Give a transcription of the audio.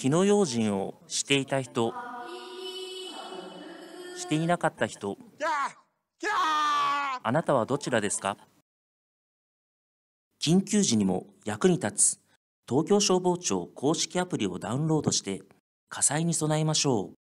火の用心をしていた人していなかった人あなたはどちらですか緊急時にも役に立つ東京消防庁公式アプリをダウンロードして火災に備えましょう。